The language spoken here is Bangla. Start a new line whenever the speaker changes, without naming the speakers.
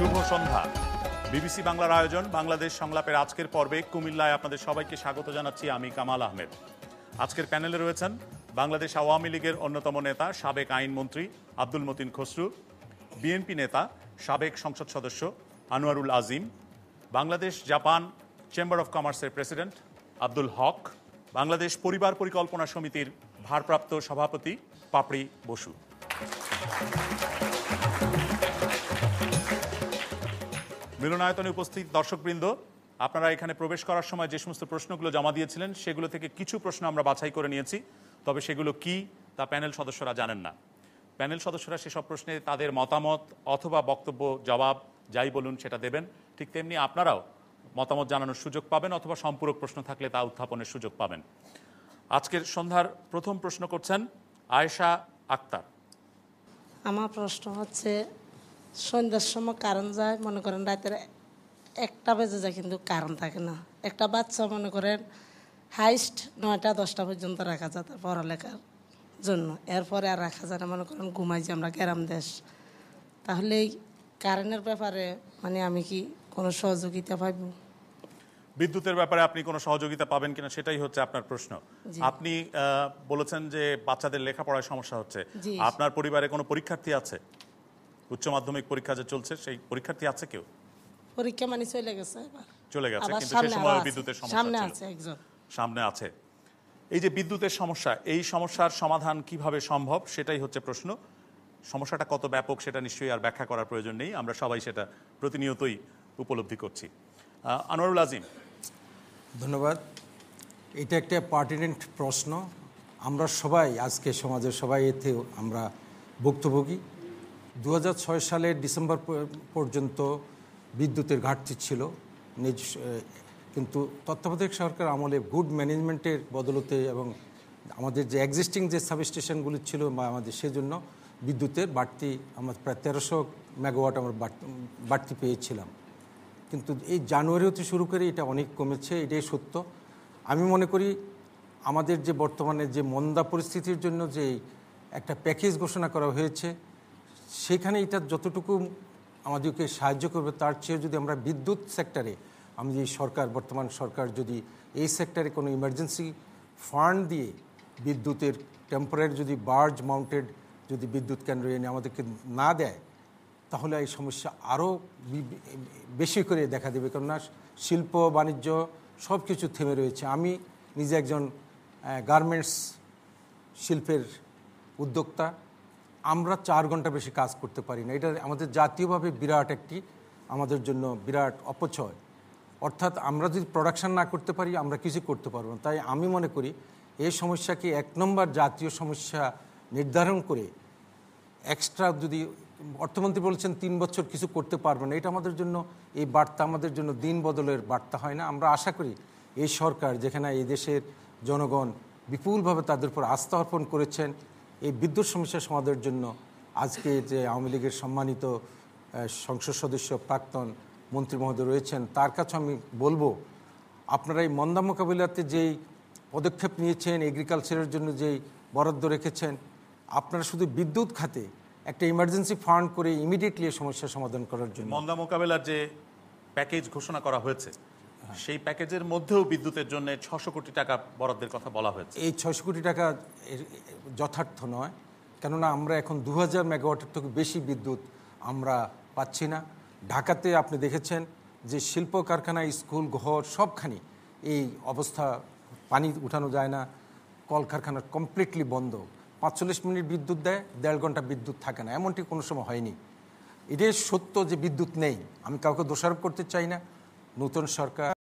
শুভ সন্ধ্যা বিবিসি বাংলার আয়োজন বাংলাদেশ সংলাপের আজকের পর্বে কুমিল্লায় আপনাদের সবাইকে স্বাগত জানাচ্ছি আমি কামাল আহমেদ আজকের প্যানেলে রয়েছেন বাংলাদেশ আওয়ামী লীগের অন্যতম নেতা সাবেক আইনমন্ত্রী আব্দুল মতিন খসরু বিএনপি নেতা সাবেক সংসদ সদস্য Anwarul Azim Bangladesh Japan chamber of কমার্সের প্রেসিডেন্ট আব্দুল হক বাংলাদেশ পরিবার পরিকল্পনা সমিতির ভারপ্রাপ্ত সভাপতি পাপড়ি বসু মিলনায়তনে উপস্থিত দর্শকবৃন্দ আপনারা এখানে প্রবেশ করার সময় যে সমস্ত প্রশ্নগুলো জমা দিয়েছিলেন সেগুলো থেকে কিছু প্রশ্ন আমরা বাছাই করে নিয়েছি তবে সেগুলো কি তা প্যানেল সদস্যরা জানেন না প্যানেল সদস্যরা সেসব প্রশ্নে তাদের মতামত অথবা বক্তব্য জবাব যাই বলুন সেটা দেবেন ঠিক তেমনি আপনারাও মতামত জানানোর সুযোগ পাবেন অথবা সম্পূরক প্রশ্ন থাকলে তা উত্থাপনের সুযোগ পাবেন আজকের সন্ধ্যার প্রথম প্রশ্ন করছেন আয়েশা আক্তার
আমার প্রশ্ন হচ্ছে সন্ধ্যার সময় কারণ যায় মনে করেন রাতের একটা বেজে যায় কিন্তু কারণ থাকে না একটা বাচ্চা মনে করেন হাইস্ট নয়টা দশটা পর্যন্ত রাখা যায় তার পড়ালেখার জন্য এরপরে আর রাখা যায় না মনে করেন ঘুমাই যে আমরা গ্রাম দেশ তাহলে এই কারেন্টের ব্যাপারে মানে আমি কি কোনো সহযোগিতা পাইব
বিদ্যুতের ব্যাপারে আপনি কোনো সহযোগিতা পাবেন কিনা সেটাই হচ্ছে আপনার প্রশ্ন আপনি বলেছেন যে বাচ্চাদের লেখাপড়ায় সমস্যা হচ্ছে আপনার পরিবারে কোনো পরীক্ষার্থী আছে উচ্চ মাধ্যমিক পরীক্ষা যে চলছে সেই পরীক্ষার্থী আছে কেউ
পরীক্ষা মানে চলে গেছে
চলে গেছে কিন্তু সেই সময় বিদ্যুতের সমস্যা সামনে আছে একজন সামনে আছে এই যে বিদ্যুতের সমস্যা এই সমস্যার সমাধান কিভাবে সম্ভব সেটাই হচ্ছে প্রশ্ন সমস্যাটা কত ব্যাপক সেটা নিশ্চয়ই আর ব্যাখ্যা করার প্রয়োজন নেই আমরা সবাই সেটা প্রতিনিয়তই উপলব্ধি করছি আনোয়ারুল আজিম
ধন্যবাদ এটা একটা পার্টিনেন্ট প্রশ্ন আমরা সবাই আজকে সমাজের সবাই এতে আমরা ভুক্তভোগী দু সালের ডিসেম্বর পর্যন্ত বিদ্যুতের ঘাটতি ছিল নিজ কিন্তু তত্ত্বাবধায়ক সরকার আমলে গুড ম্যানেজমেন্টের বদলতে এবং আমাদের যে এক্সিস্টিং যে সাবস্টেশনগুলি ছিল বা আমাদের সেজন্য বিদ্যুতের বাড়তি আমার প্রায় তেরোশো মেগাওয়াট আমরা বাড়তি পেয়েছিলাম কিন্তু এই জানুয়ারি হতে শুরু করে এটা অনেক কমেছে এটাই সত্য আমি মনে করি আমাদের যে বর্তমানে যে মন্দা পরিস্থিতির জন্য যে একটা প্যাকেজ ঘোষণা করা হয়েছে সেখানে এটা যতটুকু আমাদেরকে সাহায্য করবে তার চেয়ে যদি আমরা বিদ্যুৎ সেক্টরে আমি যে সরকার বর্তমান সরকার যদি এই সেক্টরে কোনো ইমার্জেন্সি ফান্ড দিয়ে বিদ্যুতের টেম্পোরারি যদি বার্জ মাউন্টেড যদি বিদ্যুৎ কেন্দ্র এনে আমাদেরকে না দেয় তাহলে এই সমস্যা আরও বেশি করে দেখা দেবে কেননা শিল্প বাণিজ্য সব কিছু থেমে রয়েছে আমি নিজে একজন গার্মেন্টস শিল্পের উদ্যোক্তা আমরা চার ঘন্টা বেশি কাজ করতে পারি না এটা আমাদের জাতীয়ভাবে বিরাট একটি আমাদের জন্য বিরাট অপচয় অর্থাৎ আমরা যদি প্রোডাকশান না করতে পারি আমরা কিছু করতে পারবো না তাই আমি মনে করি এই সমস্যাকে এক নম্বর জাতীয় সমস্যা নির্ধারণ করে এক্সট্রা যদি অর্থমন্ত্রী বলছেন তিন বছর কিছু করতে পারবে না এটা আমাদের জন্য এই বার্তা আমাদের জন্য দিন বদলের বার্তা হয় না আমরা আশা করি এই সরকার যেখানে এই দেশের জনগণ বিপুলভাবে তাদের উপর আস্থা অর্পণ করেছেন এই বিদ্যুৎ সমস্যা সমাধানের জন্য আজকে যে আওয়ামী লীগের সম্মানিত সংসদ সদস্য প্রাক্তন মন্ত্রী মহোদয় রয়েছেন তার কাছে আমি বলবো আপনারা এই মন্দা মোকাবিলাতে যেই পদক্ষেপ নিয়েছেন এগ্রিকালচারের জন্য যেই বরাদ্দ রেখেছেন আপনারা শুধু বিদ্যুৎ খাতে একটা ইমার্জেন্সি ফান্ড করে ইমিডিয়েটলি সমস্যা সমাধান করার জন্য
মন্দা মোকাবেলার যে প্যাকেজ ঘোষণা করা হয়েছে হ্যাঁ। সেই প্যাকেজের মধ্যেও বিদ্যুতের জন্য ছশো কোটি টাকা বরাদ্দের কথা বলা হয়েছে এই ছশো
কোটি টাকা যথার্থ নয় কেননা আমরা এখন দু হাজার মেগাওয়াটের থেকে বেশি বিদ্যুৎ আমরা পাচ্ছি না ঢাকাতে আপনি দেখেছেন যে শিল্প কারখানা স্কুল ঘর সবখানি এই অবস্থা পানি উঠানো যায় না কলকারখানা কমপ্লিটলি বন্ধ পাঁচচল্লিশ মিনিট বিদ্যুৎ দেয় দেড় ঘন্টা বিদ্যুৎ থাকে না এমনটি কোনো সময় হয়নি এটাই সত্য যে বিদ্যুৎ নেই আমি কাউকে দোষারোপ করতে চাই না নতুন সরকার